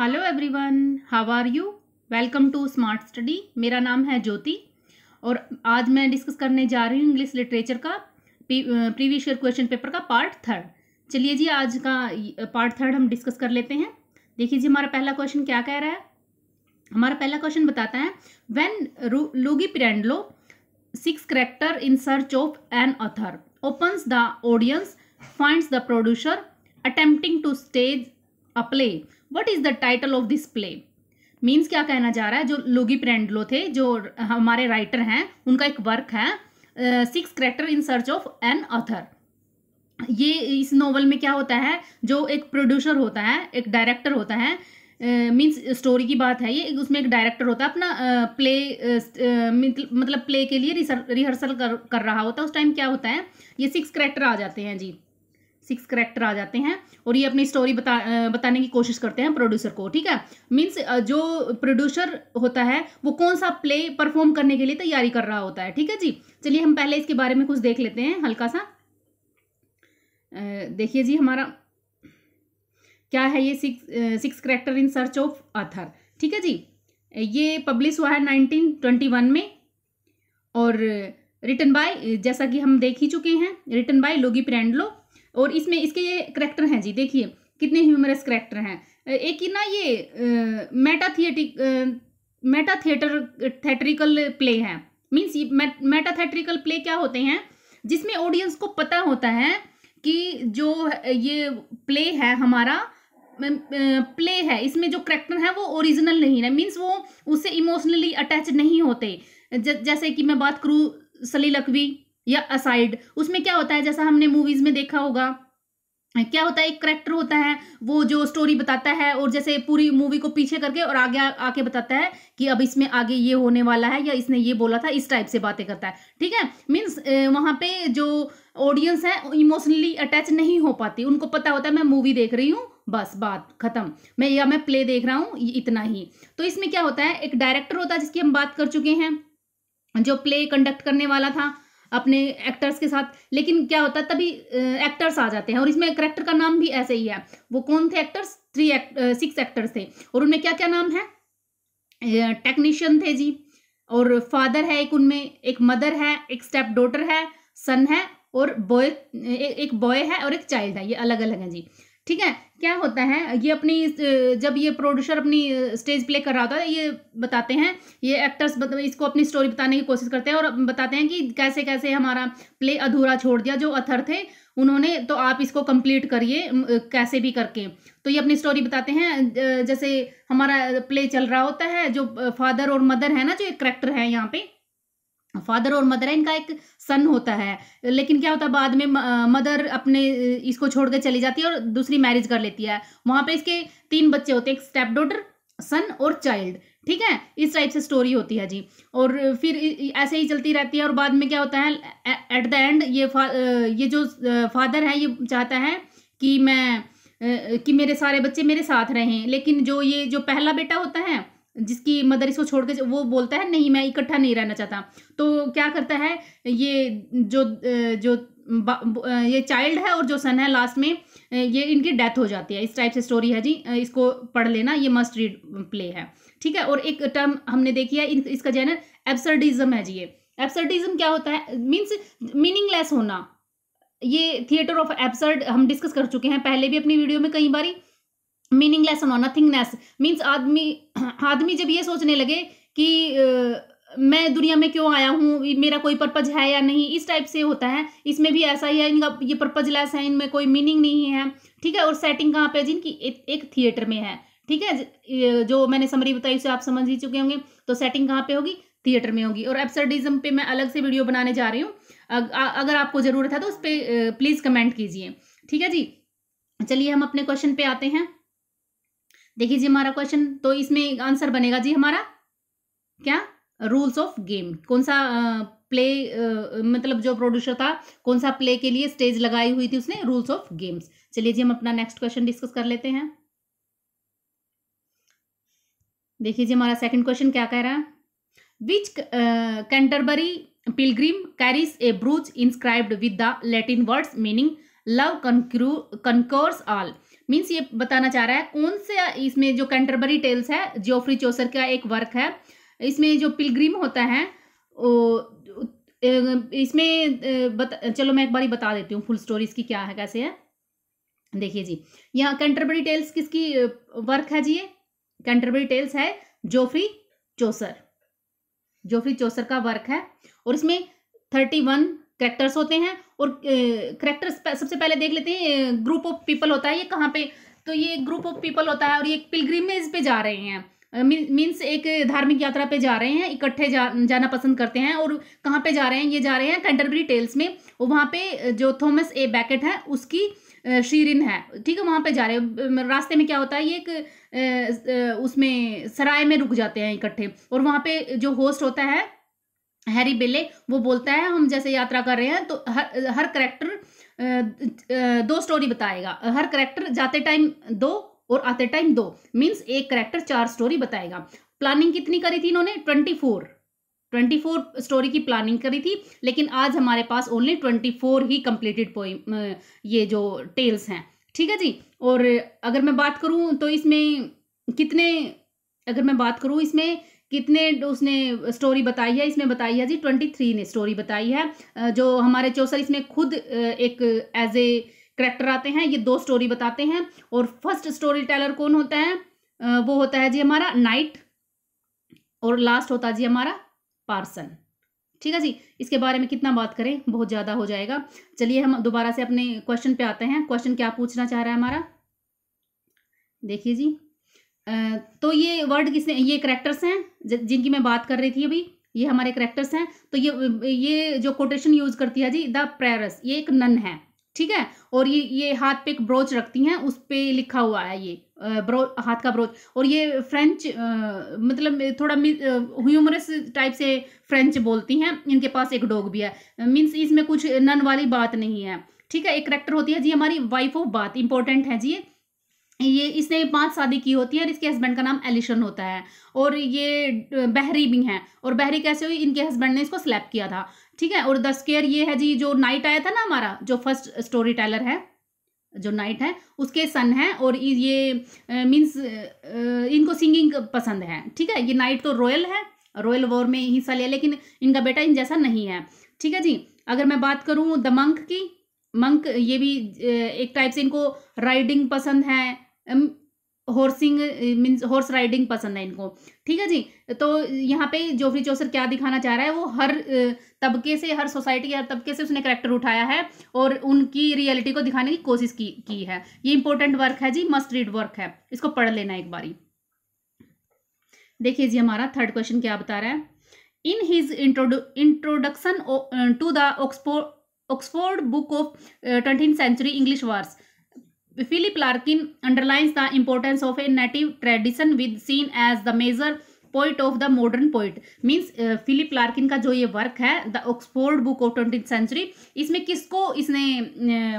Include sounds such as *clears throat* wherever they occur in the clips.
Hello everyone how are you welcome to smart study मेरा नाम है ज्योति और आज मैं डिस्कस करने जा रही हूँ इंग्लिश लिटरेचर का प्रीवियस ईयर क्वेश्चन पेपर का पार्ट थर्ड चलिए जी आज का पार्ट थर्ड हम डिस्कस कर लेते हैं देखिए जी हमारा पहला क्वेश्चन क्या कह रहा है हमारा पहला क्वेश्चन बताता है when Luigi Pirandello six character in search of an author opens the audience finds the producer attempting to stage a play what is the title of this play means क्या कहना जा रहा है जो लोगी प्रेंडलो थे जो हमारे राइटर हैं उनका एक वर्क है six character in search of an author ये इस नॉवल में क्या होता है जो एक प्रोड्यूसर होता है एक डायरेक्टर होता है मीन्स uh, स्टोरी की बात है ये उसमें एक डायरेक्टर होता है अपना प्ले uh, uh, मतलब प्ले के लिए रिहर्सल कर, कर रहा होता है उस टाइम क्या होता है ये सिक्स करेक्टर आ जाते हैं जी सिक्स करेक्टर आ जाते हैं और ये अपनी स्टोरी बता बताने की कोशिश करते हैं प्रोड्यूसर को ठीक है मीन्स जो प्रोड्यूसर होता है वो कौन सा प्ले परफॉर्म करने के लिए तैयारी कर रहा होता है ठीक है जी चलिए हम पहले इसके बारे में कुछ देख लेते हैं हल्का सा देखिए जी हमारा क्या है ये six six character in search of author ठीक है जी ये पब्लिश हुआ है नाइनटीन ट्वेंटी वन में और रिटन बाय जैसा कि हम देख ही चुके हैं रिटन बाय लोगी प्रेंडलो और इसमें इसके ये करेक्टर हैं जी देखिए कितने ह्यूमरस करेक्टर हैं एक ही ना ये meta theatric meta theatre theatrical play है मीन्स मेटा थेट्रिकल प्ले क्या होते हैं जिसमें ऑडियंस को पता होता है कि जो ये प्ले है हमारा प्ले है इसमें जो करेक्टर है वो ओरिजिनल नहीं है मीन्स वो उससे इमोशनली अटैच नहीं होते जैसे कि मैं बात करूँ सली लकवी या असाइड उसमें क्या होता है जैसा हमने मूवीज में देखा होगा क्या होता है एक करेक्टर होता है वो जो स्टोरी बताता है और जैसे पूरी मूवी को पीछे करके और आगे आके बताता है कि अब इसमें आगे ये होने वाला है या इसने ये बोला था इस टाइप से बातें करता है ठीक है मीन्स वहां पे जो ऑडियंस है इमोशनली अटैच नहीं हो पाती उनको पता होता है मैं मूवी देख रही हूँ बस बात खत्म मैं या मैं प्ले देख रहा हूँ इतना ही तो इसमें क्या होता है एक डायरेक्टर होता है जिसकी हम बात कर चुके हैं जो प्ले कंडक्ट करने वाला था अपने एक्टर्स के साथ लेकिन क्या होता है तभी एक्टर्स आ जाते हैं और इसमें करेक्टर का नाम भी ऐसे ही है वो कौन थे एक्टर्स थ्री सिक्स एक्टर्स थे और उनमें क्या क्या नाम है टेक्नीशियन थे जी और फादर है एक उनमें एक मदर है एक स्टेप डॉटर है सन है और बॉय एक बॉय है और एक चाइल्ड है ये अलग अलग है जी ठीक है क्या होता है ये अपनी जब ये प्रोड्यूसर अपनी स्टेज प्ले कर रहा होता है ये बताते हैं ये एक्टर्स इसको अपनी स्टोरी बताने की कोशिश करते हैं और बताते हैं कि कैसे कैसे हमारा प्ले अधूरा छोड़ दिया जो अथर थे उन्होंने तो आप इसको कंप्लीट करिए कैसे भी करके तो ये अपनी स्टोरी बताते हैं जैसे हमारा प्ले चल रहा होता है जो फादर और मदर है ना जो एक करेक्टर है यहाँ पे फादर और मदर है इनका एक सन होता है लेकिन क्या होता है बाद में मदर अपने इसको छोड़ के चली जाती है और दूसरी मैरिज कर लेती है वहां पे इसके तीन बच्चे होते हैं एक स्टेप डॉटर सन और चाइल्ड ठीक है इस टाइप से स्टोरी होती है जी और फिर ऐसे ही चलती रहती है और बाद में क्या होता है एट द एंड ये ये जो फादर है ये चाहता है कि मैं कि मेरे सारे बच्चे मेरे साथ रहें लेकिन जो ये जो पहला बेटा होता है जिसकी मदर इसको छोड़ के वो बोलता है नहीं मैं इकट्ठा नहीं रहना चाहता तो क्या करता है ये जो जो ये चाइल्ड है और जो सन है लास्ट में ये इनकी डेथ हो जाती है इस टाइप से स्टोरी है जी इसको पढ़ लेना ये मस्ट रीड प्ले है ठीक है और एक टर्म हमने देखी है इसका जैन एब्सर्डिज्म है जी ये एब्सर्डिज्म क्या होता है मीन्स मीनिंगलेस होना ये थिएटर ऑफ एब्सर्ड हम डिस्कस कर चुके हैं पहले भी अपनी वीडियो में कई बारी मीनिंगलेस होना नथिंगनेस मीन्स आदमी आदमी जब ये सोचने लगे कि आ, मैं दुनिया में क्यों आया हूँ मेरा कोई पर्पज है या नहीं इस टाइप से होता है इसमें भी ऐसा ही है इनका ये पर्पज लेस है इनमें कोई मीनिंग नहीं है ठीक है और सेटिंग कहाँ पे है जिनकी एक, एक थिएटर में है ठीक है जो मैंने समरी बताई उसे आप समझ ही चुके होंगे तो सेटिंग कहाँ पे होगी थिएटर में होगी और एब्सर्डिज्म पे मैं अलग से वीडियो बनाने जा रही हूँ अगर आपको ज़रूरत है तो उस पर प्लीज़ कमेंट कीजिए ठीक है जी चलिए हम अपने क्वेश्चन पे आते हैं देखिए जी हमारा क्वेश्चन तो इसमें आंसर बनेगा जी हमारा क्या रूल्स ऑफ गेम कौन सा प्ले मतलब जो प्रोड्यूसर था कौन सा प्ले के लिए स्टेज लगाई हुई थी उसने रूल्स ऑफ गेम्स चलिए जी हम अपना नेक्स्ट क्वेश्चन डिस्कस कर लेते हैं देखिए जी हमारा सेकंड क्वेश्चन क्या कह रहा है which Canterbury pilgrim carries a brooch inscribed with the Latin words meaning love कंक्रू कंकोर्स ऑल मीन्स ये बताना चाह रहा है कौन से इसमें जो कैंटरबरी टेल्स है जोफ्री चोसर का एक वर्क है इसमें जो पिलग्रिम होता है इसमें बत, चलो मैं एक बार बता देती हूँ फुल स्टोरी इसकी क्या है कैसे है देखिए जी यहाँ कैंटरबरी टेल्स किसकी वर्क है जी ये कैंटरबरी टेल्स है जोफ्री चोसर जोफ्री चोसर का वर्क है और इसमें थर्टी वन करेक्टर्स होते हैं और करेक्टर्स सबसे पहले देख लेते हैं ग्रुप ऑफ पीपल होता है ये कहाँ पे तो ये ग्रुप ऑफ पीपल होता है और ये पिलग्रिमेज पे जा रहे हैं मीन्स एक धार्मिक यात्रा पे जा रहे हैं इकट्ठे जा, जाना पसंद करते हैं और कहाँ पे जा रहे हैं ये जा रहे हैं कैंटरबरी टेल्स में और वहाँ पे जो थॉमस ए बैकेट है उसकी शीरिन है ठीक है वहाँ पे जा रहे हैं रास्ते में क्या होता है ये एक उसमें सराय में रुक जाते हैं इकट्ठे और वहाँ पे जो होस्ट होता है हैरी बेले वो बोलता है हम जैसे यात्रा कर रहे हैं तो हर हर करेक्टर दो स्टोरी बताएगा हर करेक्टर जाते टाइम दो और आते टाइम दो मीन्स एक करेक्टर चार स्टोरी बताएगा प्लानिंग कितनी करी थी इन्होंने twenty four twenty four story की प्लानिंग करी थी लेकिन आज हमारे पास ओनली ट्वेंटी फोर ही कंप्लीटेड पोइम ये जो टेल्स हैं ठीक है जी और अगर मैं बात करूँ तो इसमें कितने अगर मैं बात करूँ इसमें कितने उसने स्टोरी बताई है इसमें बताई है जी ट्वेंटी थ्री ने स्टोरी बताई है जो हमारे चौसर इसमें खुद एक एज ए करेक्टर आते हैं ये दो स्टोरी बताते हैं और फर्स्ट स्टोरी टेलर कौन होता है वो होता है जी हमारा नाइट और लास्ट होता है जी हमारा पार्सन ठीक है जी इसके बारे में कितना बात करें बहुत ज़्यादा हो जाएगा चलिए हम दोबारा से अपने क्वेश्चन पे आते हैं क्वेश्चन क्या पूछना चाह रहा है हमारा देखिए जी तो ये वर्ड किसने ये करेक्टर्स हैं जिनकी मैं बात कर रही थी अभी ये हमारे करेक्टर्स हैं तो ये ये जो कोटेशन यूज करती है जी द प्रेरस ये एक नन है ठीक है और ये ये हाथ पे एक ब्रोच रखती हैं उस पे लिखा हुआ है ये ब्रो हाथ का ब्रोच और ये फ्रेंच आ, मतलब थोड़ा ह्यूमरस टाइप से फ्रेंच बोलती हैं इनके पास एक डॉग भी है मीन्स इसमें कुछ नन वाली बात नहीं है ठीक है एक करेक्टर होती है जी हमारी वाइफ ऑफ बात इंपॉर्टेंट है जी ये इसने पांच शादी की होती है और इसके हस्बैंड का नाम एलिशन होता है और ये बहरी भी हैं और बहरी कैसे हुई इनके हस्बैंड ने इसको स्लैप किया था ठीक है और द स्केयर ये है जी जो नाइट आया था ना हमारा जो फर्स्ट स्टोरी टेलर है जो नाइट है उसके सन है और ये मीन्स इनको सिंगिंग पसंद है ठीक है ये नाइट तो रॉयल है रॉयल वॉर में हिस्सा लिया लेकिन इनका बेटा इन जैसा नहीं है ठीक है जी अगर मैं बात करूँ द मंक की मंक ये भी एक टाइप से इनको राइडिंग पसंद है हॉर्सिंग मीन्स हॉर्स राइडिंग पसंद है इनको ठीक है जी तो यहाँ पे जोफ्री चौसर क्या दिखाना चाह रहा है वो हर तबके से हर सोसाइटी के हर तबके से उसने करेक्टर उठाया है और उनकी रियलिटी को दिखाने की कोशिश की की है ये इंपॉर्टेंट वर्क है जी मस्ट रीड वर्क है इसको पढ़ लेना एक बारी देखिए जी हमारा थर्ड क्वेश्चन क्या बता रहा है इन इंट्रोड introduction to the Oxford Oxford book of twentieth century English verse Philip Larkin underlines the importance of a native tradition with seen as the major poet of the modern poet means Philip Larkin का जो ये work है the Oxford book of twenty century इसमें किसको इसने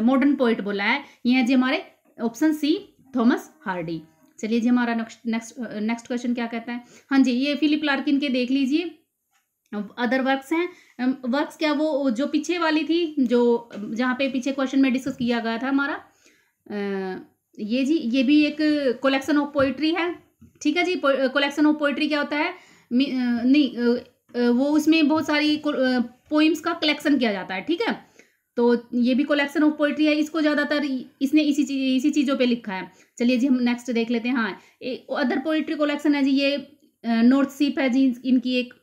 modern uh, poet बोला है ये है जी हमारे ऑप्शन सी थॉमस हार्डी चलिए जी हमारा नेक्स्ट नेक्स्ट नेक्स्ट क्वेश्चन क्या कहता है हाँ जी ये फिलिप लार्किन के देख लीजिए अदर वर्क्स हैं वर्क्स um, क्या वो जो पीछे वाली थी जो जहाँ पे पीछे क्वेश्चन में डिस्कस किया गया था हमारा ये जी ये भी एक कलेक्शन ऑफ पोइट्री है ठीक है जी कलेक्शन ऑफ पोइट्री क्या होता है नहीं वो उसमें बहुत सारी पोइम्स का कलेक्शन किया जाता है ठीक है तो ये भी कलेक्शन ऑफ पोइट्री है इसको ज़्यादातर इसने इसी चीज इसी चीज़ों पे लिखा है चलिए जी हम नेक्स्ट देख लेते हैं हाँ अदर पोइट्री कलेक्शन है जी ये नॉर्थ सीप है जी इनकी एक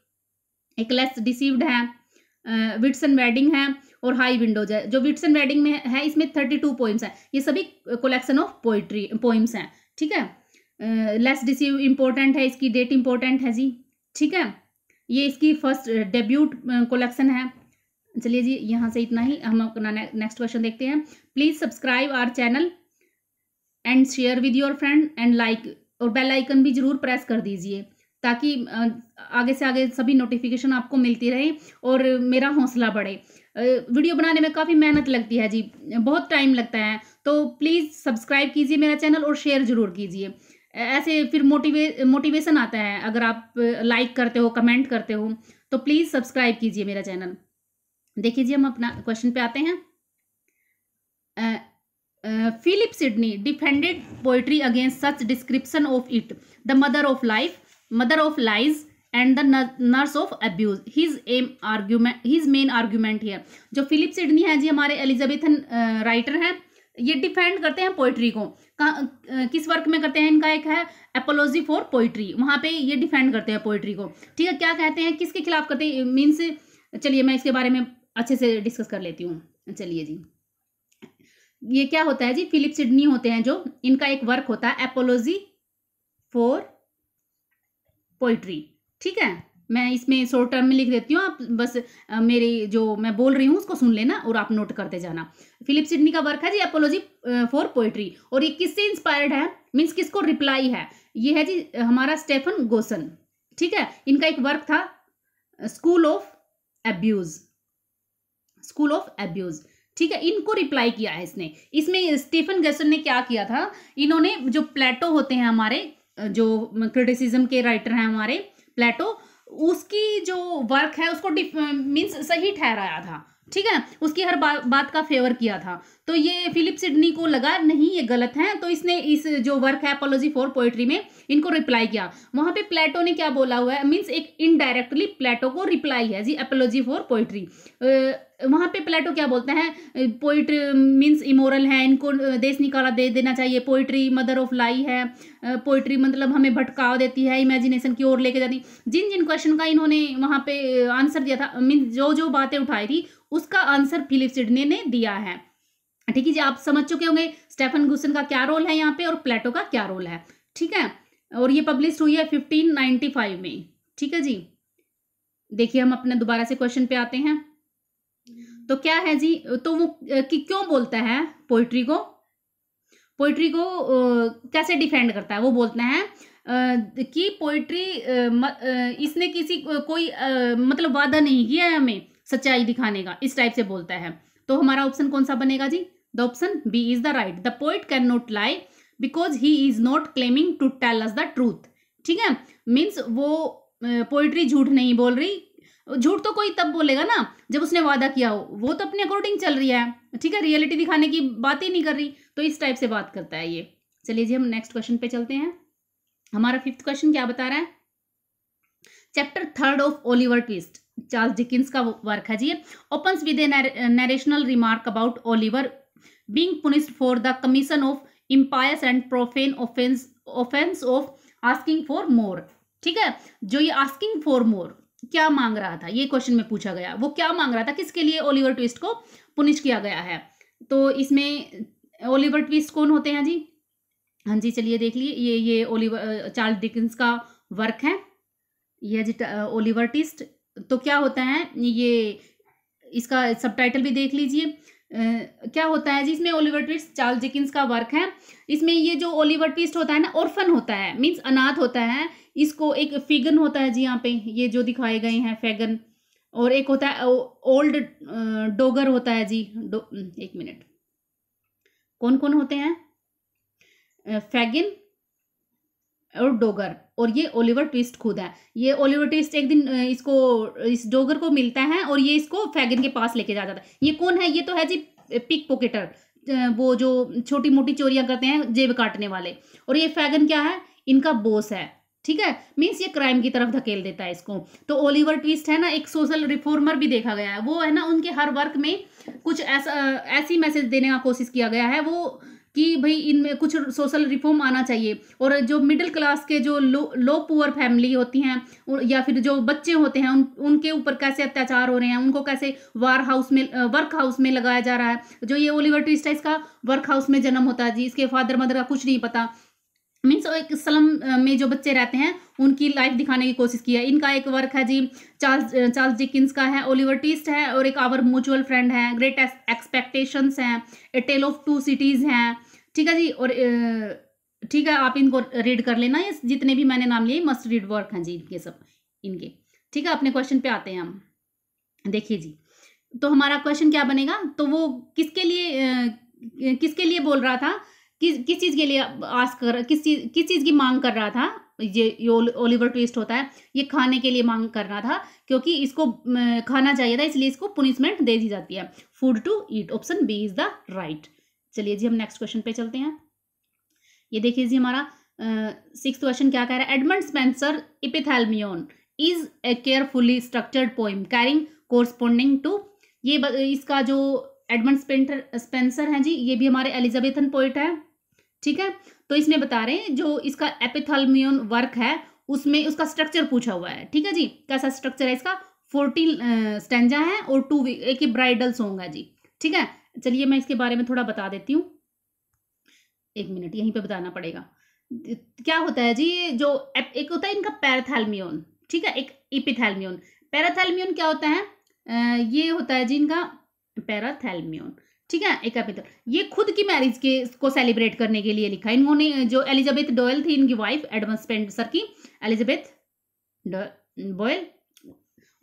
एक लेस डिसीव्ड है विट्सन वेडिंग है और हाई विंडोज है जो विट्स एंड वेडिंग में है इसमें थर्टी टू पोइम्स हैं ये सभी कलेक्शन ऑफ पोइट्री पोइम्स हैं ठीक है लेस डिसीव इम्पोर्टेंट है इसकी डेट इम्पोर्टेंट है जी ठीक है ये इसकी फर्स्ट डेब्यूट कलेक्शन है चलिए जी यहाँ से इतना ही हम अपना नेक्स्ट क्वेश्चन देखते हैं please subscribe our channel and share with your friend and like और बेल आइकन भी ज़रूर प्रेस कर दीजिए ताकि आगे से आगे सभी नोटिफिकेशन आपको मिलती रहे और मेरा हौसला बढ़े वीडियो बनाने में काफ़ी मेहनत लगती है जी बहुत टाइम लगता है तो प्लीज़ सब्सक्राइब कीजिए मेरा चैनल और शेयर ज़रूर कीजिए ऐसे फिर मोटिवे मोटिवेशन आता है अगर आप लाइक करते हो कमेंट करते हो तो प्लीज़ सब्सक्राइब कीजिए मेरा चैनल देखिए जी हम अपना क्वेश्चन पे आते हैं Philip Sidney defended poetry against such description of it the mother of life mother of lies and the nurse of abuse his एम argument his main argument here जो फिलिप सिडनी है जी हमारे एलिजाबेथन राइटर हैं ये defend करते हैं poetry को का, किस वर्क में करते हैं इनका एक है एपोलॉजी फॉर पोइट्री वहाँ पे ये डिफेंड करते हैं पोइट्री को ठीक है क्या कहते हैं किसके खिलाफ करते हैं मीन्स चलिए मैं इसके बारे में अच्छे से डिस्कस कर लेती हूँ चलिए जी ये क्या होता है जी फिलिप सिडनी होते हैं जो इनका एक वर्क होता है एपोलॉजी फॉर पोइट्री ठीक है मैं इसमें शॉर्ट टर्म में लिख देती हूँ आप बस आ, मेरी जो मैं बोल रही हूँ उसको सुन लेना और आप नोट करते जाना फिलिप सिडनी का वर्क है जी अपोलॉजी फॉर पोइट्री और ये किससे इंस्पायर्ड है मीन्स किसको रिप्लाई है ये है जी हमारा स्टेफन गोसन ठीक है इनका एक वर्क था school of abuse school of abuse ठीक है इनको रिप्लाई किया है इसने इसमें स्टीफन गेसन ने क्या किया था इन्होंने जो प्लेटो होते हैं हमारे जो क्रिटिसिज्म के राइटर हैं हमारे प्लेटो उसकी जो वर्क है उसको मीन्स सही ठहराया था ठीक है उसकी हर बा, बात का फेवर किया था तो ये फिलिप सिडनी को लगा नहीं ये गलत है तो इसने इस जो वर्क है अपोलॉजी फॉर पोएट्री में इनको रिप्लाई किया वहां पे प्लेटो ने क्या बोला हुआ है मीन्स एक इनडायरेक्टली प्लेटो को रिप्लाई है जी अपोलॉजी फॉर पोएट्री वहाँ पे प्लेटो क्या बोलते हैं पोइट्री मीन्स इमोरल है इनको देश निकाला दे देना चाहिए पोइट्री मदर ऑफ लाई है पोइट्री मतलब हमें भटकाव देती है इमेजिनेशन की ओर लेके जाती जिन जिन क्वेश्चन का इन्होंने वहाँ पे आंसर दिया था मीन्स जो जो बातें उठाई थी उसका आंसर फिलिप सिडनी ने दिया है ठीक है जी आप समझ चुके होंगे स्टेफन गुसन का क्या रोल है यहाँ पे और प्लेटो का क्या रोल है ठीक है और ये पब्लिश हुई है फिफ्टीन नाइनटी फाइव में ठीक है जी देखिए हम अपने दोबारा से क्वेश्चन पे आते हैं तो क्या है जी तो वो कि क्यों बोलता है पोइट्री को पोइट्री को कैसे डिफेंड करता है वो बोलते हैं कि पोइट्री इसने किसी कोई मतलब वादा नहीं किया है हमें सच्चाई दिखाने का इस टाइप से बोलता है तो हमारा ऑप्शन कौन सा बनेगा जी The option B is the right. The poet cannot lie because he is not claiming to tell us the truth. ठीक है मीन्स वो पोइट्री झूठ नहीं बोल रही झूठ तो कोई तब बोलेगा ना जब उसने वादा किया हो वो तो अपने अकॉर्डिंग चल रही है ठीक है रियलिटी दिखाने की बात ही नहीं कर रही तो इस टाइप से बात करता है ये चलिए जी हम नेक्स्ट क्वेश्चन पे चलते हैं हमारा फिफ्थ क्वेश्चन क्या बता रहा है chapter third of Oliver Twist Charles Dickens का वर्क है जी open with a narrational remark about Oliver being punished for the commission of impious and profane offense offense of asking for more ठीक है जो ये asking for more क्या मांग रहा था ये क्वेश्चन में पूछा गया वो क्या मांग रहा था किसके लिए ओलिवर ट्विस्ट को पुनिश किया गया है तो इसमें ओलिवर ट्विस्ट कौन होते हैं जी हाँ जी चलिए देख लिए ये ये ओलिवर चार्ल डिकिंस का वर्क है ये जी ओलिवर ट्विस्ट तो क्या होता है ये इसका सबटाइटल भी देख लीजिए क्या होता है जिसमें ओलिवर ट्विस्ट चार्ल्स जिकिंस का वर्क है इसमें ये जो ओलिवर ट्विस्ट होता है ना ऑर्फन होता है मीन्स अनाथ होता है इसको एक फिगन होता है जी यहाँ पे ये जो दिखाए गए हैं फैगन और एक होता है ओल्ड डोगर होता है जी हम्म, एक मिनट कौन कौन होते हैं फैगिन और डोगर और ये ओलिवर ट्विस्ट खुद है ये ओलिवर ट्विस्ट एक दिन इसको इस डोगर को मिलता है और ये इसको फैगन के पास लेके जाता है ये कौन है ये तो है जी पिक पॉकेटर वो जो छोटी मोटी चोरियां करते हैं जेब काटने वाले और ये फैगन क्या है इनका बोस है ठीक है मीन्स ये क्राइम की तरफ धकेल देता है इसको तो ओलिवर ट्विस्ट है ना एक सोशल रिफॉर्मर भी देखा गया है वो है ना उनके हर वर्क में कुछ ऐसा ऐसी मैसेज देने का कोशिश किया गया है वो कि भाई इनमें कुछ सोशल रिफॉर्म आना चाहिए और जो मिडिल क्लास के जो लो लो पुअर फैमिली होती हैं या फिर जो बच्चे होते हैं उन उनके ऊपर कैसे अत्याचार हो रहे हैं उनको कैसे वार हाउस में वर्क हाउस में लगाया जा रहा है जो ये ओलिवर ट्विस्ट है इसका वर्क हाउस में जन्म होता है जी इसके फादर मदर का कुछ नहीं पता मीन्स एक स्लम में जो बच्चे रहते हैं उनकी लाइफ दिखाने की कोशिश की है इनका एक वर्क है जी चार्ल्स चार्ल्स डिकिंस का है ओलिवर टीस्ट है और एक आवर म्यूचुअल फ्रेंड है ग्रेट एक्सपेक्टेशंस हैं a tale of two cities हैं ठीक है जी और ठीक है आप इनको रीड कर लेना ये जितने भी मैंने नाम लिए मस्ट रीड वर्क हैं जी इनके सब इनके ठीक है अपने क्वेश्चन पे आते हैं हम देखिए जी तो हमारा क्वेश्चन क्या बनेगा तो वो किसके लिए किसके लिए बोल रहा था किस किस चीज़ के लिए आस कर किस चीज किस चीज़ की मांग कर रहा था ये ओलिवर ट्विस्ट होता है ये खाने के लिए मांग कर रहा था क्योंकि इसको खाना चाहिए था इसलिए इसको पुनिशमेंट दे दी जाती है food to eat option B is the right चलिए जी हम नेक्स्ट क्वेश्चन पे चलते हैं ये देखिए जी हमारा सिक्स uh, क्वेश्चन क्या कह रहा है Edmund Spenser Epithalamion is a carefully structured poem carrying corresponding to ये इसका जो एडमंड स्पेंटर स्पेंसर हैं जी ये भी हमारे एलिजाबेथन पोइट है ठीक है तो इसमें बता रहे हैं जो इसका एपिथेलमियोन वर्क है उसमें उसका स्ट्रक्चर पूछा हुआ है ठीक है जी कैसा स्ट्रक्चर है इसका फोर्टीन स्टेंजा है और टू एक ब्राइडल सॉन्ग है जी ठीक है चलिए मैं इसके बारे में थोड़ा बता देती हूँ एक मिनट यहीं पे बताना पड़ेगा क्या होता है जी जो एक होता है इनका पैराथैलमियन ठीक है एक इपिथैलमियन पैराथैलमियन क्या होता है ये होता है जी इनका पैराथैलमियन ठीक है एक एपिथल ये खुद की मैरिज के को सेलिब्रेट करने के लिए लिखा इन्होंने जो एलिजाबेथ डोयल थी इनकी वाइफ एडमस्पेंड सर की एलिजाबेथ डोयल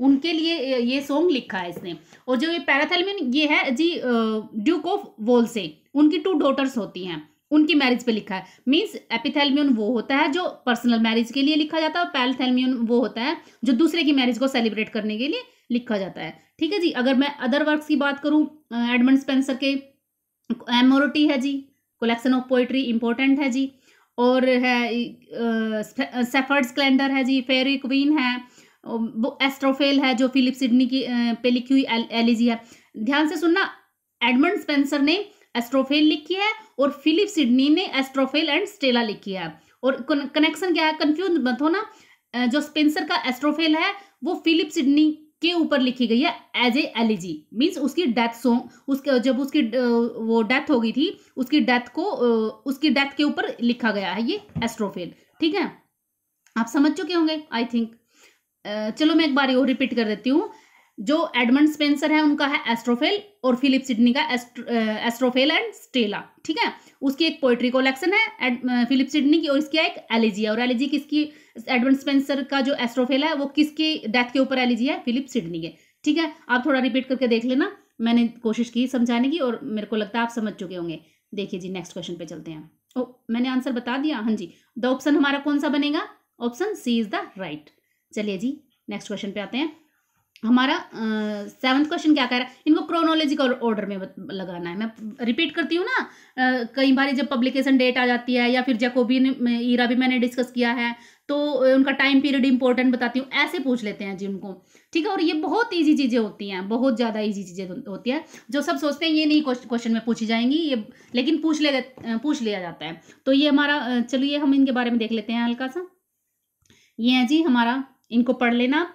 उनके लिए ये सॉन्ग लिखा है इसने और जो ये पैराथेलमिन ये है जी ड्यूक ऑफ वोल से उनकी टू डॉटर्स होती हैं उनकी मैरिज पे लिखा है मीन्स एपिथेलमियन वो होता है जो पर्सनल मैरिज के लिए लिखा जाता है और पैलथेलमियन वो होता है जो दूसरे की मैरिज को सेलिब्रेट करने के लिए लिखा जाता है ठीक है जी अगर मैं अदर वर्क्स की बात करूँ एडमंड स्पेंसर के एमोरिटी है जी कलेक्शन ऑफ पोइट्री इंपॉर्टेंट है जी और है सेफर्ड्स कैलेंडर है जी फेरी क्वीन है एस्ट्रोफेल है जो फिलिप सिडनी की पे लिखी हुई एलिजी है ध्यान से सुनना एडमंड स्पेंसर ने एस्ट्रोफेल लिखी है और फिलिप सिडनी ने एस्ट्रोफेल एंड स्टेला लिखी है और कनेक्शन क्या है कंफ्यूज मत ना जो स्पेंसर का एस्ट्रोफेल है वो फिलिप सिडनी के ऊपर लिखी गई है एज ए एलिजी मीन्स उसकी डेथ सॉन्ग उसके जब उसकी वो डेथ हो गई थी उसकी डेथ को उसकी डेथ के ऊपर लिखा गया है ये एस्ट्रोफेल ठीक है आप समझ चुके होंगे आई थिंक चलो मैं एक बार और रिपीट कर देती हूँ जो एडमंड स्पेंसर है उनका है एस्ट्रोफेल और फिलिप सिडनी का एस्ट्रोफेल एंड स्टेला ठीक है उसकी एक पोइट्री कलेक्शन है फिलिप सिडनी की और इसकी एक एलिजी है और एलिजी किसकी एडमंड स्पेंसर का जो एस्ट्रोफेल है वो किसकी डेथ के ऊपर एलिजी है फिलिप सिडनी के ठीक है आप थोड़ा रिपीट करके देख लेना मैंने कोशिश की समझाने की और मेरे को लगता है आप समझ चुके होंगे देखिए जी नेक्स्ट क्वेश्चन पे चलते हैं ओ मैंने आंसर बता दिया हाँ जी द ऑप्शन हमारा कौन सा बनेगा option C is the right चलिए जी नेक्स्ट क्वेश्चन पे आते हैं हमारा सेवंथ क्वेश्चन क्या कह रहा है इनको क्रोनोलॉजिकल ऑर्डर में लगाना है मैं रिपीट करती हूँ ना uh, कई बार जब पब्लिकेशन डेट आ जाती है या फिर जैकोबी ईरा भी मैंने डिस्कस किया है तो उनका टाइम पीरियड इंपॉर्टेंट बताती हूँ ऐसे पूछ लेते हैं जी उनको ठीक है और ये बहुत ईजी चीज़ें होती हैं बहुत ज़्यादा ईजी चीज़ें होती है जो सब सोचते हैं ये नहीं क्वेश्चन में पूछी जाएंगी ये लेकिन पूछ ले पूछ लिया जाता है तो ये हमारा चलिए हम इनके बारे में देख लेते हैं हल्का सा ये है जी हमारा इनको पढ़ लेना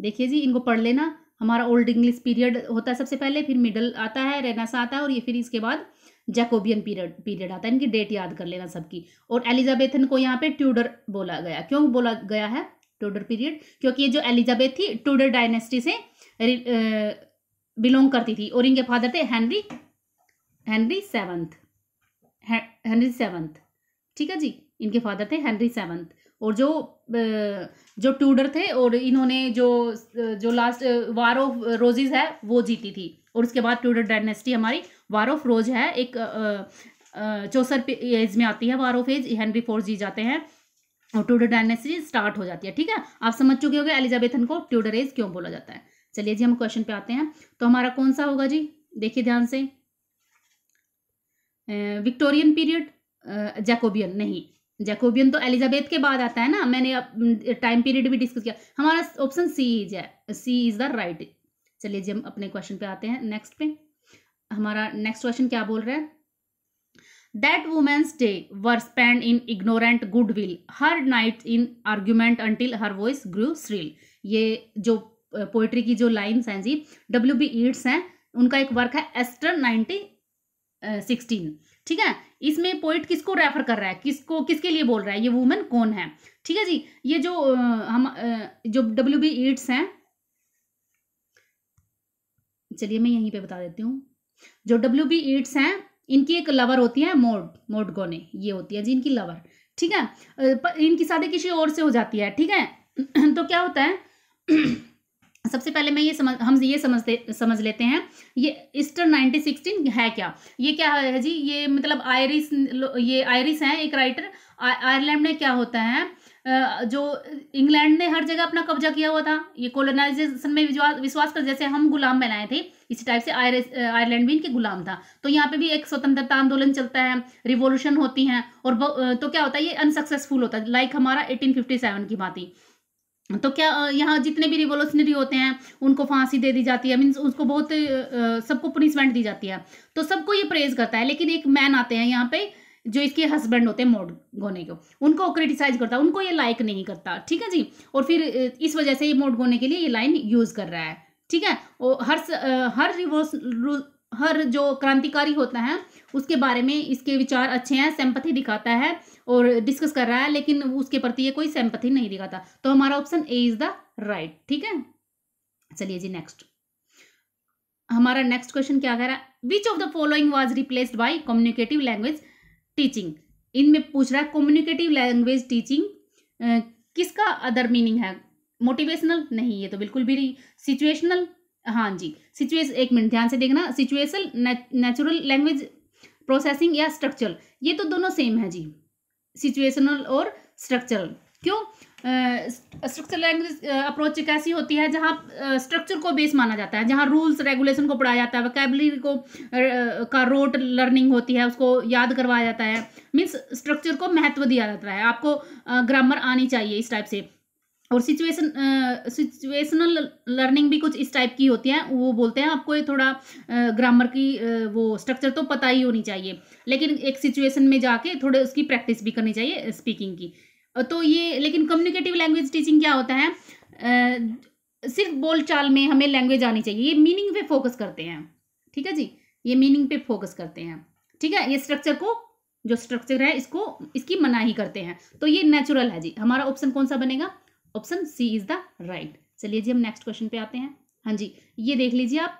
देखिए जी इनको पढ़ लेना हमारा ओल्ड इंग्लिश पीरियड होता है सबसे पहले फिर मिडल आता है रेनासा आता है और ये फिर इसके बाद जैकोबियन पीरियड पीरियड आता है इनकी डेट याद कर लेना सबकी और एलिजाबेथन को यहाँ पे ट्यूडर बोला गया क्यों बोला गया है ट्यूडर पीरियड क्योंकि ये जो एलिजाबेथ थी ट्यूडर डायनेस्टी से बिलोंग करती थी और इनके फादर थे Henry Henry seventh Henry seventh ठीक है जी इनके फादर थे हेनरी सेवंथ और जो जो ट्यूडर थे और इन्होंने जो जो लास्ट वार ऑफ रोजेज है वो जीती थी और उसके बाद ट्यूडर डायनेस्टी हमारी वार ऑफ रोज है एक चौसर एज में आती है war of age Henry four जी जाते हैं और ट्यूडर डायनेस्टी स्टार्ट हो जाती है ठीक है आप समझ चुके होंगे एलिजाबेथन को ट्यूडर एज क्यों बोला जाता है चलिए जी हम क्वेश्चन पे आते हैं तो हमारा कौन सा होगा जी देखिए ध्यान से विक्टोरियन पीरियड जैकोबियन नहीं जैकोबियन तो एलिजाबेथ के बाद आता है ना मैंने टाइम पीरियड भी डिस्कस किया हमारा ऑप्शन सी इज है सी इज द राइट चलिए जी हम अपने क्वेश्चन पे आते हैं नेक्स्ट पे हमारा नेक्स्ट क्वेश्चन क्या बोल रहा है that women's day were spend in ignorant good will her night in argument until her voice grew shrill ये जो पोइट्री की जो लाइन्स हैं जी डब्ल्यू बी ईड्स हैं उनका एक वर्क है एस्टर नाइनटीन सिक्सटीन ठीक है इसमें पोइट किसको रेफर कर रहा है किसको किसके लिए बोल रहा है ये वुमेन कौन है ठीक है जी ये जो हम जो डब्ल्यू बी ईट्स हैं चलिए मैं यहीं पे बता देती हूँ जो डब्ल्यू बी ईट्स हैं इनकी एक लवर होती है मोड मोड गोने ये होती है जी इनकी लवर ठीक है इनकी शादी किसी और से हो जाती है ठीक है *clears throat* तो क्या होता है *clears throat* सबसे पहले मैं ये समझ हम ये समझते समझ लेते हैं ये ईस्टर नाइनटीन सिक्सटीन है क्या ये क्या है जी ये मतलब आयरिस ये आयरिस हैं एक राइटर आयरलैंड में क्या होता है जो इंग्लैंड ने हर जगह अपना कब्जा किया हुआ था ये कोलोनाइजेशन में विश्वास कर जैसे हम गुलाम बनाए थे इसी टाइप से आयरलैंड भी इनके गुलाम था तो यहाँ पे भी एक स्वतंत्रता आंदोलन चलता है रिवॉल्यूशन होती हैं और तो क्या होता है ये अनसक्सेसफुल होता है लाइक हमारा 1857 की बात ही तो क्या यहाँ जितने भी रिवोल्यूशनरी होते हैं उनको फांसी दे दी जाती है मीन्स उसको बहुत सबको पनिशमेंट दी जाती है तो सबको ये प्रेज करता है लेकिन एक मैन आते हैं यहाँ पे जो इसके हस्बैंड होते हैं मोड गोने को उनको क्रिटिसाइज करता है उनको ये लाइक नहीं करता ठीक है जी और फिर इस वजह से ये मोड गोने के लिए ये लाइन यूज कर रहा है ठीक है और हर हर हर जो क्रांतिकारी होता है उसके बारे में इसके विचार अच्छे हैं सेम्पति दिखाता है और डिस्कस कर रहा है लेकिन उसके प्रति ये कोई सेम्पति नहीं दिखाता तो हमारा option A is the right ठीक है चलिए जी नेक्स्ट हमारा नेक्स्ट क्वेश्चन क्या कह रहा है which of the following was replaced by communicative language teaching इनमें पूछ रहा है कम्युनिकेटिव लैंग्वेज टीचिंग किसका अदर मीनिंग है मोटिवेशनल नहीं ये तो बिल्कुल भी नहीं सिचुएशनल हाँ जी सिचुएशन एक मिनट ध्यान से देखना सिचुएशन नेचुरल लैंग्वेज प्रोसेसिंग या स्ट्रक्चरल ये तो दोनों सेम है जी सिचुएशनल और स्ट्रक्चरल क्यों स्ट्रक्चरल लैंग्वेज अप्रोच एक ऐसी होती है जहाँ स्ट्रक्चर uh, को बेस माना जाता है जहाँ रूल्स रेगुलेशन को पढ़ाया जाता है वैकेबलरी को uh, का रोट लर्निंग होती है उसको याद करवाया जाता है मीन्स स्ट्रक्चर को महत्व दिया जाता है आपको ग्रामर uh, आनी चाहिए इस टाइप से और सिचुएशन सिचुएशनल लर्निंग भी कुछ इस टाइप की होती है वो बोलते हैं आपको ये थोड़ा ग्रामर की वो स्ट्रक्चर तो पता ही होनी चाहिए लेकिन एक सिचुएशन में जाके थोड़े उसकी प्रैक्टिस भी करनी चाहिए स्पीकिंग की तो ये लेकिन कम्युनिकेटिव लैंग्वेज टीचिंग क्या होता है सिर्फ सिर्फ चाल में हमें लैंग्वेज आनी चाहिए ये मीनिंग पे फोकस करते हैं ठीक है जी ये मीनिंग पे फोकस करते हैं ठीक है ये स्ट्रक्चर को जो स्ट्रक्चर है इसको इसकी मनाही करते हैं तो ये नेचुरल है जी हमारा ऑप्शन कौन सा बनेगा option C is the right चलिए जी हम नेक्स्ट क्वेश्चन पे आते हैं हाँ जी ये देख लीजिए आप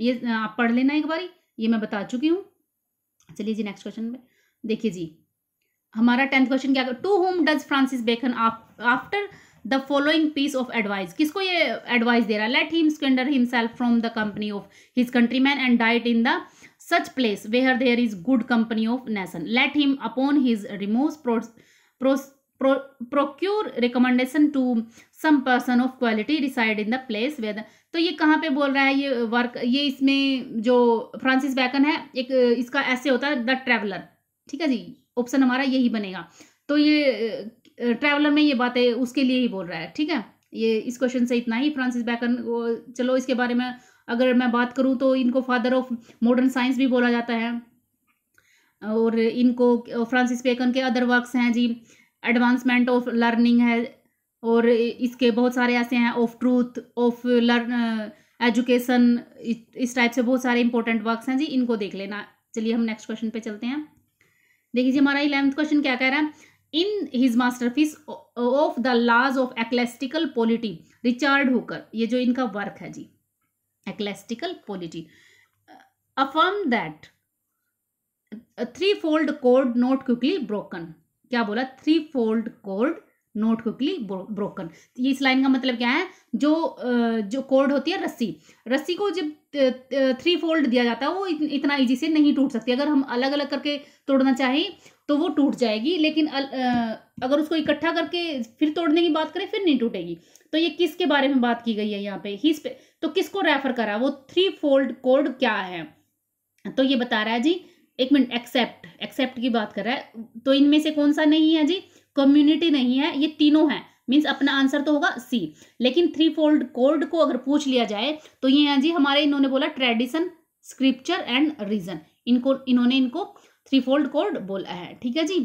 ये आप पढ़ लेना एक बारी ये मैं बता चुकी हूँ चलिए जी नेक्स्ट क्वेश्चन पे देखिए जी हमारा टेंथ क्वेश्चन क्या to whom does Francis Bacon offer the following piece of advice किसको ये एडवाइस दे रहा है let him sequester himself from the company of his country man and diet in the such place where there is good company of nation let him upon his remove प्रोस procure recommendation to some person of quality reside in the place place तो ये कहाँ पे बोल रहा है ये work ये इसमें जो फ्रांसिस बैकन है एक इसका ऐसे होता है द ट्रेवलर ठीक है जी ऑप्शन हमारा यही बनेगा तो ये ट्रेवलर में ये बातें उसके लिए ही बोल रहा है ठीक है ये इस क्वेश्चन से इतना ही फ्रांसिस बैकन चलो इसके बारे में अगर मैं बात करूँ तो इनको फादर ऑफ मॉडर्न साइंस भी बोला जाता है और इनको फ्रांसिस बेकन के अदर वर्क्स हैं जी एडवांसमेंट ऑफ लर्निंग है और इसके बहुत सारे ऐसे हैं of truth of learn education इस टाइप से बहुत सारे इंपॉर्टेंट वर्क्स हैं जी इनको देख लेना चलिए हम नेक्स्ट क्वेश्चन पे चलते हैं देखिए हमारा इलेवंथ क्वेश्चन क्या कह रहा है in his masterpiece of the laws of ecclesiastical polity Richard Hooker ये जो इनका वर्क है जी ecclesiastical polity affirm that three fold cord not quickly broken क्या बोला three fold cord not quickly broken ये इस लाइन का मतलब क्या है जो जो कोर्ड होती है रस्सी रस्सी को जब थ्री फोल्ड दिया जाता है वो इतना इजी से नहीं टूट सकती अगर हम अलग अलग करके तोड़ना चाहें तो वो टूट जाएगी लेकिन अगर उसको इकट्ठा करके फिर तोड़ने की बात करें फिर नहीं टूटेगी तो ये किसके बारे में बात की गई है यहाँ पे हिस पे तो किसको रेफर करा वो थ्री फोल्ड कोड क्या है तो ये बता रहा है जी एक मिनट एक्सेप्ट एक्सेप्ट की बात कर रहा है तो इनमें से कौन सा नहीं है जी कम्युनिटी नहीं है ये तीनों है मीन्स अपना आंसर तो होगा सी लेकिन थ्री फोल्ड कोड को अगर पूछ लिया जाए तो ये है जी हमारे इन्होंने बोला ट्रेडिशन स्क्रिप्चर एंड रीजन इनको इन्होंने इनको थ्री फोल्ड कोड बोला है ठीक है जी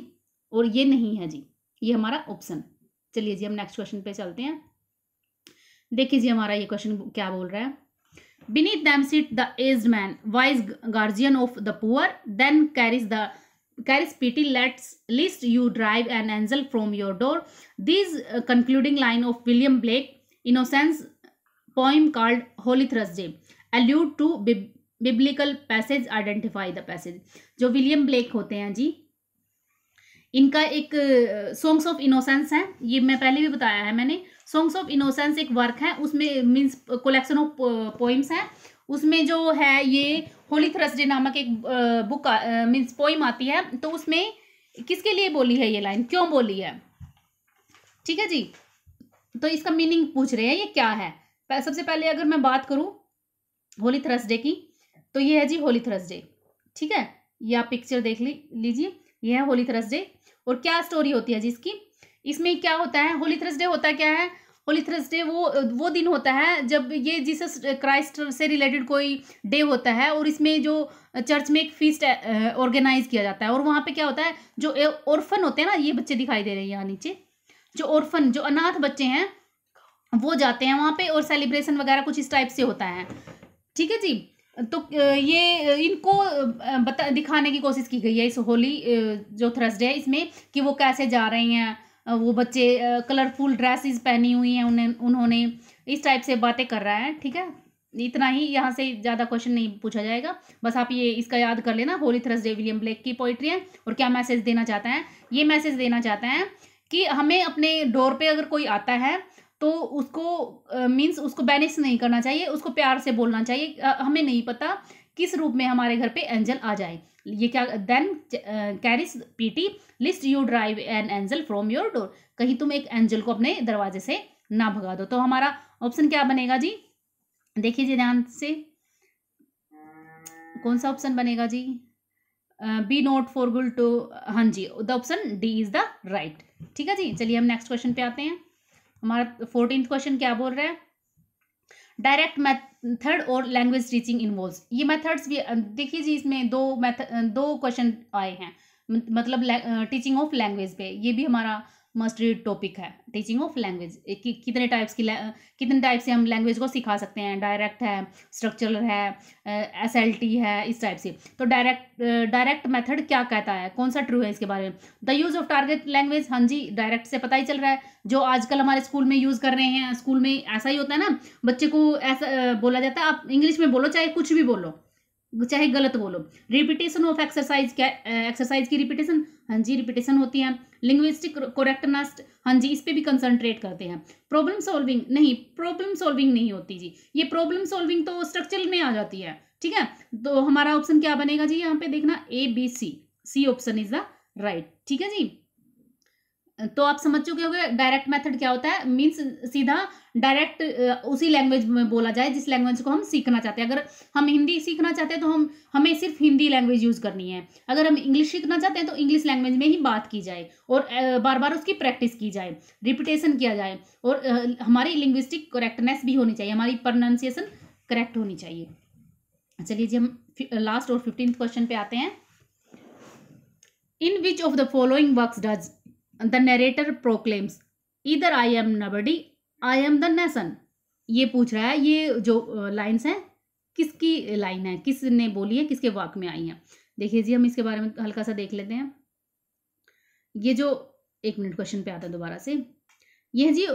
और ये नहीं है जी ये हमारा ऑप्शन चलिए जी हम नेक्स्ट क्वेश्चन पे चलते हैं देखिए जी हमारा ये क्वेश्चन क्या बोल रहा है Beneath them sit the aged man, wise guardian of the poor, then carries the carries pity let's list you drive an angel from your door these uh, concluding line of william blake innocence poem called holy thursday allude to bib biblical passage identify the passage जो William Blake होते हैं जी इनका एक songs of innocence है ये मैं पहले भी बताया है मैंने सॉन्ग्स ऑफ इनोसेंस एक वर्क है उसमें मीन्स कलेक्शन ऑफ पोइम्स हैं उसमें जो है ये होली थर्सडे नामक एक बुक मीन्स पोइम आती है तो उसमें किसके लिए बोली है ये लाइन क्यों बोली है ठीक है जी तो इसका मीनिंग पूछ रहे हैं ये क्या है सबसे पहले अगर मैं बात करूं होली थर्सडे की तो ये है जी होली थर्सडे ठीक है ये आप पिक्चर देख लीजिए ये है होली थर्सडे और क्या स्टोरी होती है जी इसकी इसमें क्या होता है होली थर्सडे होता क्या है होली थर्सडे वो वो दिन होता है जब ये जीसस क्राइस्ट से रिलेटेड कोई डे होता है और इसमें जो चर्च में एक फीस्ट ऑर्गेनाइज किया जाता है और वहाँ पे क्या होता है जो ऑर्फन होते हैं ना ये बच्चे दिखाई दे रहे हैं यहाँ नीचे जो ऑर्फन जो अनाथ बच्चे हैं वो जाते हैं वहाँ पे और सेलिब्रेशन वगैरह कुछ इस टाइप से होता है ठीक है जी तो ये इनको बता दिखाने की कोशिश की गई है इस होली जो थर्सडे है इसमें कि वो कैसे जा रहे हैं वो बच्चे कलरफुल ड्रेसेस पहनी हुई हैं उन्हें उन्होंने इस टाइप से बातें कर रहा है ठीक है इतना ही यहाँ से ज़्यादा क्वेश्चन नहीं पूछा जाएगा बस आप ये इसका याद कर लेना होली थर्सडे विलियम ब्लैक की पोइट्री है और क्या मैसेज देना चाहते हैं ये मैसेज देना चाहते हैं कि हमें अपने डोर पे अगर कोई आता है तो उसको मीन्स uh, उसको बैनिश नहीं करना चाहिए उसको प्यार से बोलना चाहिए uh, हमें नहीं पता किस रूप में हमारे घर पे एंजल आ जाए ये क्या then cherish pity lest you drive an angel from your door कहीं तुम एक एंजल को अपने दरवाजे से ना भगा दो तो हमारा ऑप्शन क्या बनेगा जी देखिए जी ध्यान से कौन सा ऑप्शन बनेगा जी बी नोट फॉर गुल टू हाँ जी the option D is the right ठीक है जी चलिए हम नेक्स्ट क्वेश्चन पे आते हैं हमारा फोर्टीन क्वेश्चन क्या बोल रहा है डायरेक्ट मेथड और लैंग्वेज टीचिंग इन्वॉल्व ये मेथड्स भी देखिए जी इसमें दो मैथ दो क्वेश्चन आए हैं मतलब टीचिंग ऑफ लैंग्वेज पे ये भी हमारा मस्ट रीड टॉपिक है टीचिंग ऑफ लैंग्वेज कितने टाइप्स की कितने टाइप से हम लैंग्वेज को सिखा सकते हैं डायरेक्ट है स्ट्रक्चरल है एस एल टी है इस टाइप से तो डायरेक्ट डायरेक्ट मेथड क्या कहता है कौन सा ट्रू है इसके बारे में the use of target language हाँ जी डायरेक्ट से पता ही चल रहा है जो आजकल हमारे स्कूल में यूज़ कर रहे हैं स्कूल में ऐसा ही होता है ना बच्चे को ऐसा बोला जाता है आप इंग्लिश में बोलो चाहे कुछ भी बोलो चाहे गलत बोलो रिपीटेशन ऑफ एक्सरसाइज क्या एक्सरसाइज की रिपीटेशन हाँ जी रिपीटेशन होती है लिंग्विस्टिक कोरेक्टनास्ट हाँ जी इस पर भी कंसंट्रेट करते हैं प्रॉब्लम सॉल्विंग नहीं प्रॉब्लम सॉल्विंग नहीं होती जी ये प्रॉब्लम सॉल्विंग तो स्ट्रक्चर में आ जाती है ठीक है तो हमारा ऑप्शन क्या बनेगा जी यहाँ पे देखना A B C C option is the right ठीक है जी तो आप समझ चुके होंगे डायरेक्ट मेथड क्या होता है मींस सीधा डायरेक्ट उसी लैंग्वेज में बोला जाए जिस लैंग्वेज को हम सीखना चाहते हैं अगर हम हिंदी सीखना चाहते हैं तो हम हमें सिर्फ हिंदी लैंग्वेज यूज़ करनी है अगर हम इंग्लिश सीखना चाहते हैं तो इंग्लिश लैंग्वेज में ही बात की जाए और बार बार उसकी प्रैक्टिस की जाए रिपीटेशन किया जाए और हमारी लिंग्विस्टिक करेक्टनेस भी होनी चाहिए हमारी प्रोनाउंसिएशन करेक्ट होनी चाहिए चलिए जी हम लास्ट और फिफ्टींथ क्वेश्चन पे आते हैं in which of the following works does the narrator proclaims इधर I am nobody I am the nation ये पूछ रहा है ये जो लाइन्स हैं किसकी लाइन है किसने बोली है किसके वाक में आई है देखिए जी हम इसके बारे में हल्का सा देख लेते हैं ये जो एक मिनट क्वेश्चन पे आता है दोबारा से ये जी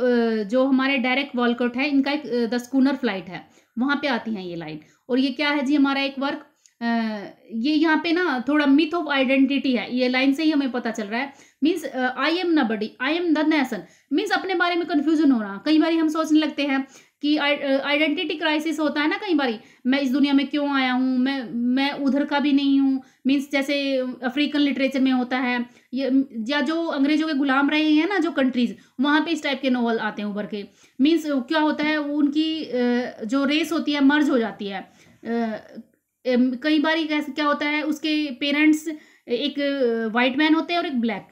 जो हमारे डायरेक्ट वॉलकट है इनका एक द स्कूनर फ्लाइट है वहां पे आती है ये लाइन और ये क्या है जी हमारा एक वर्क ये यहाँ पे ना थोड़ा मिथ ऑफ आइडेंटिटी है ये लाइन से ही हमें पता चल रहा है means I am nobody I am the nation means अपने बारे में कन्फ्यूजन हो रहा कई बार हम सोचने लगते हैं कि आइडेंटिटी क्राइसिस होता है ना कई बार मैं इस दुनिया में क्यों आया हूँ मैं मैं उधर का भी नहीं हूँ मीन्स जैसे अफ्रीकन लिटरेचर में होता है या जो अंग्रेजों के गुलाम रहे हैं ना जो कंट्रीज वहाँ पे इस टाइप के नॉवल आते हैं उभर के मीन्स क्या होता है उनकी जो रेस होती है मर्ज हो जाती है कई बार कैसे क्या होता है उसके पेरेंट्स एक वाइट मैन होते हैं और एक ब्लैक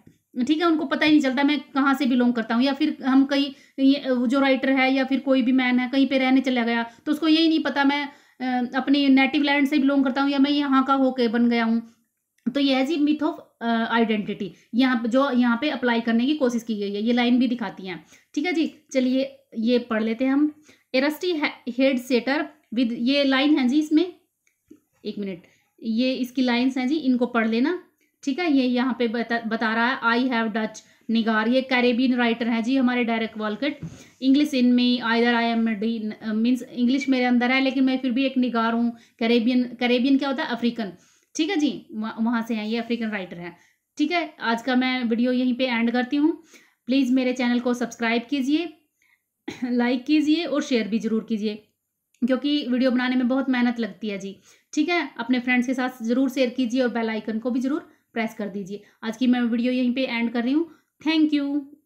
ठीक है उनको पता ही नहीं चलता मैं कहाँ से बिलोंग करता हूँ या फिर हम कहीं जो राइटर है या फिर कोई भी मैन है कहीं पे रहने चला गया तो उसको यही नहीं पता मैं अपने नेटिव लैंड से बिलोंग करता हूँ या मैं यहाँ का होके बन गया हूँ तो यह है जी मिथ ऑफ आइडेंटिटी यहाँ जो यहाँ पे अप्लाई करने की कोशिश की गई है ये लाइन भी दिखाती है ठीक है जी चलिए ये पढ़ लेते हैं हम एरस्टी हेड सेटर विद ये लाइन है जी इसमें एक मिनट ये इसकी लाइन्स हैं जी इनको पढ़ लेना ठीक है ये यहाँ पे बता बता रहा है आई हैव डच निगार ये कैरेबियन राइटर हैं जी हमारे Derek Walcott English in me either I am डी मीन्स इंग्लिश मेरे अंदर है लेकिन मैं फिर भी एक निगार हूँ कैरेबियन कैरेबियन क्या होता है अफ्रीकन ठीक है जी वहाँ से हैं ये अफ्रीकन राइटर हैं ठीक है आज का मैं वीडियो यहीं पर एंड करती हूँ प्लीज़ मेरे चैनल को सब्सक्राइब कीजिए लाइक कीजिए और शेयर भी ज़रूर कीजिए क्योंकि वीडियो बनाने में बहुत मेहनत लगती है जी ठीक है अपने फ्रेंड्स के साथ जरूर शेयर कीजिए और बेल आइकन को भी जरूर प्रेस कर दीजिए आज की मैं वीडियो यहीं पे एंड कर रही हूँ थैंक यू